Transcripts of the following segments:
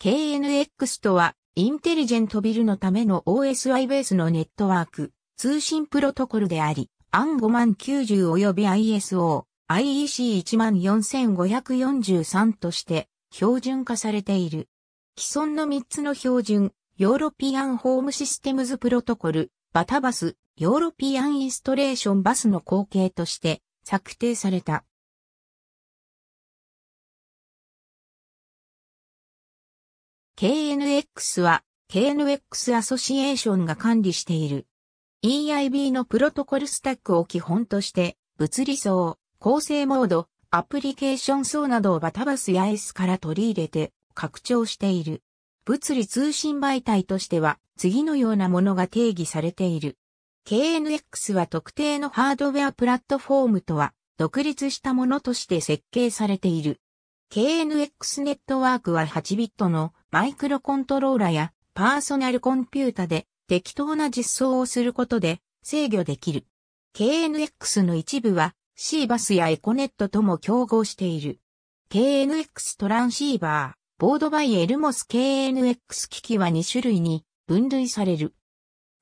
KNX とは、インテリジェントビルのための OSI ベースのネットワーク、通信プロトコルであり、AN5090 及び ISO、IEC14543 として標準化されている。既存の3つの標準、ヨーロピアンホームシステムズプロトコル、バタバス、ヨーロピアンインストレーションバスの後継として策定された。KNX は KNX アソシエーションが管理している。EIB のプロトコルスタックを基本として、物理層、構成モード、アプリケーション層などをバタバスや S から取り入れて拡張している。物理通信媒体としては次のようなものが定義されている。KNX は特定のハードウェアプラットフォームとは独立したものとして設計されている。KNX ネットワークは8ビットのマイクロコントローラやパーソナルコンピュータで適当な実装をすることで制御できる。KNX の一部は C バスやエコネットとも競合している。KNX トランシーバー、ボードバイエルモス KNX 機器は2種類に分類される。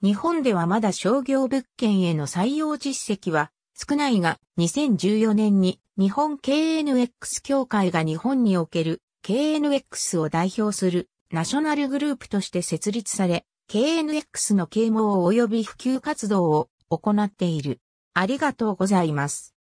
日本ではまだ商業物件への採用実績は少ないが2014年に日本 KNX 協会が日本における KNX を代表するナショナルグループとして設立され、KNX の啓蒙及び普及活動を行っている。ありがとうございます。